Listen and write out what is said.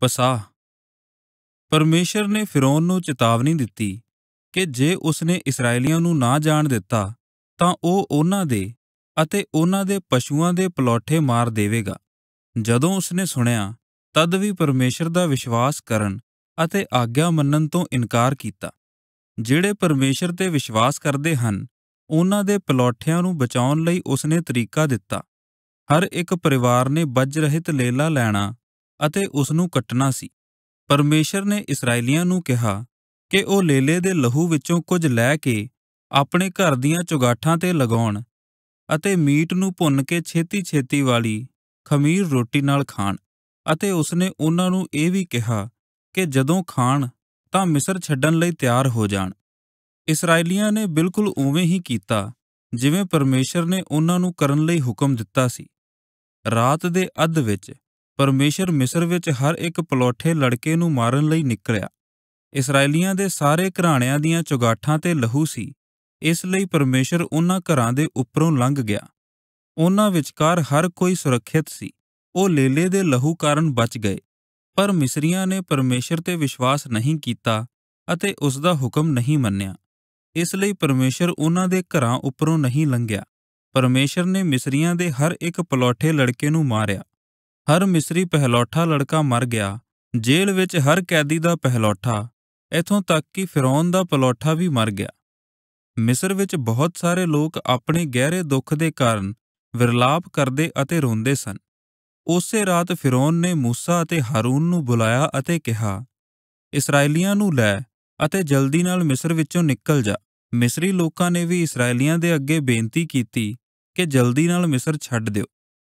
ਪਸਾਹ ਪਰਮੇਸ਼ਰ ਨੇ ਫ਼ਿਰੌਨ ਨੂੰ ਚੇਤਾਵਨੀ ਦਿੱਤੀ ਕਿ ਜੇ ਉਸਨੇ ਇਸرائیਲੀਆਂ ਨੂੰ ਨਾ ਜਾਣ ਦਿੱਤਾ ਤਾਂ ਉਹ ਉਹਨਾਂ ਦੇ ਅਤੇ ਉਹਨਾਂ ਦੇ ਪਸ਼ੂਆਂ ਦੇ ਪਲੌਠੇ ਮਾਰ ਦੇਵੇਗਾ ਜਦੋਂ ਉਸਨੇ ਸੁਣਿਆ ਤਦ ਵੀ ਪਰਮੇਸ਼ਰ ਦਾ ਵਿਸ਼ਵਾਸ ਕਰਨ ਅਤੇ ਆਗਿਆ ਮੰਨਣ ਤੋਂ ਇਨਕਾਰ ਕੀਤਾ ਜਿਹੜੇ ਪਰਮੇਸ਼ਰ ਤੇ ਵਿਸ਼ਵਾਸ ਕਰਦੇ ਹਨ ਉਹਨਾਂ ਦੇ ਪਲੌਠਿਆਂ ਨੂੰ ਬਚਾਉਣ ਲਈ ਉਸਨੇ ਤਰੀਕਾ ਦਿੱਤਾ ਹਰ ਇੱਕ ਪਰਿਵਾਰ ਨੇ ਬੱਜ ਰਹਿਤ ਲੇਲਾ ਲੈਣਾ ਅਤੇ ਉਸ ਨੂੰ ਕੱਟਣਾ ਸੀ ਪਰਮੇਸ਼ਰ ਨੇ ਇਸرائیਲੀਆਂ ਨੂੰ ਕਿਹਾ ਕਿ ਉਹ ਲੇਲੇ ਦੇ ਲਹੂ ਵਿੱਚੋਂ ਕੁਝ ਲੈ ਕੇ ਆਪਣੇ ਘਰ ਦੀਆਂ ਚੁਗਾਠਾਂ ਤੇ ਲਗਾਉਣ ਅਤੇ ਮੀਟ ਨੂੰ ਭੁੰਨ ਕੇ ਛੇਤੀ-ਛੇਤੀ ਵਾਲੀ ਖਮੀਰ ਰੋਟੀ ਨਾਲ ਖਾਣ ਅਤੇ ਉਸਨੇ ਉਹਨਾਂ ਨੂੰ ਇਹ ਵੀ ਕਿਹਾ ਕਿ ਜਦੋਂ ਖਾਣ ਤਾਂ ਮਿਸਰ ਛੱਡਣ ਲਈ ਤਿਆਰ ਹੋ ਜਾਣ ਇਸرائیਲੀਆਂ ਨੇ ਬਿਲਕੁਲ ਉਵੇਂ ਹੀ ਕੀਤਾ ਜਿਵੇਂ ਪਰਮੇਸ਼ਰ ਨੇ ਉਹਨਾਂ ਨੂੰ ਕਰਨ ਲਈ ਹੁਕਮ ਦਿੱਤਾ ਸੀ ਰਾਤ ਦੇ ਅੱਧ ਵਿੱਚ ਪਰਮੇਸ਼ਰ ਮਿਸਰ ਵਿੱਚ ਹਰ ਇੱਕ ਪਲੌਠੇ ਲੜਕੇ ਨੂੰ ਮਾਰਨ ਲਈ ਨਿਕਲਿਆ ਇਸرائیਲੀਆਂ ਦੇ ਸਾਰੇ ਘਰਾਣਿਆਂ ਦੀਆਂ ਚੁਗਾਠਾਂ ਤੇ ਲਹੂ ਸੀ ਇਸ ਲਈ ਪਰਮੇਸ਼ਰ ਉਹਨਾਂ ਘਰਾਂ ਦੇ ਉੱਪਰੋਂ ਲੰਘ ਗਿਆ ਉਹਨਾਂ ਵਿਚਕਾਰ ਹਰ ਕੋਈ ਸੁਰੱਖਿਅਤ ਸੀ ਉਹ ਲੇਲੇ ਦੇ ਲਹੂ ਕਾਰਨ ਬਚ ਗਏ ਪਰ ਮਿਸਰੀਆਂ ਨੇ ਪਰਮੇਸ਼ਰ ਤੇ ਵਿਸ਼ਵਾਸ ਨਹੀਂ ਕੀਤਾ ਅਤੇ ਉਸ ਦਾ ਹੁਕਮ ਨਹੀਂ ਮੰਨਿਆ ਇਸ ਲਈ ਪਰਮੇਸ਼ਰ ਉਹਨਾਂ ਦੇ ਘਰਾਂ ਉੱਪਰੋਂ ਨਹੀਂ ਲੰਘਿਆ ਪਰਮੇਸ਼ਰ ਨੇ ਮਿਸਰੀਆਂ ਦੇ ਹਰ ਇੱਕ ਪਲੌਠੇ ਲੜਕੇ ਨੂੰ ਮਾਰਿਆ ਹਰ ਮਿਸਰੀ ਪਹਿਲੋਠਾ ਲੜਕਾ ਮਰ ਗਿਆ ਜੇਲ੍ਹ ਵਿੱਚ ਹਰ ਕੈਦੀ ਦਾ ਪਹਿਲੋਠਾ ਇਥੋਂ ਤੱਕ ਕਿ ਫਿਰੌਨ ਦਾ ਪਲੋਠਾ ਵੀ ਮਰ ਗਿਆ ਮਿਸਰ ਵਿੱਚ ਬਹੁਤ ਸਾਰੇ ਲੋਕ ਆਪਣੇ ਗਹਿਰੇ ਦੁੱਖ ਦੇ ਕਾਰਨ ਵਿਰਲਾਪ ਕਰਦੇ ਅਤੇ ਰੋਂਦੇ ਸਨ ਉਸੇ ਰਾਤ ਫਿਰੌਨ ਨੇ موسی ਅਤੇ ਹਾਰੂਨ ਨੂੰ ਬੁਲਾਇਆ ਅਤੇ ਕਿਹਾ ਇਸرائیਲੀਆਂ ਨੂੰ ਲੈ ਅਤੇ ਜਲਦੀ ਨਾਲ ਮਿਸਰ ਵਿੱਚੋਂ ਨਿਕਲ ਜਾ ਮਿਸਰੀ ਲੋਕਾਂ ਨੇ ਵੀ ਇਸرائیਲੀਆਂ ਦੇ ਅੱਗੇ ਬੇਨਤੀ ਕੀਤੀ ਕਿ ਜਲਦੀ ਨਾਲ ਮਿਸਰ ਛੱਡ ਦਿਓ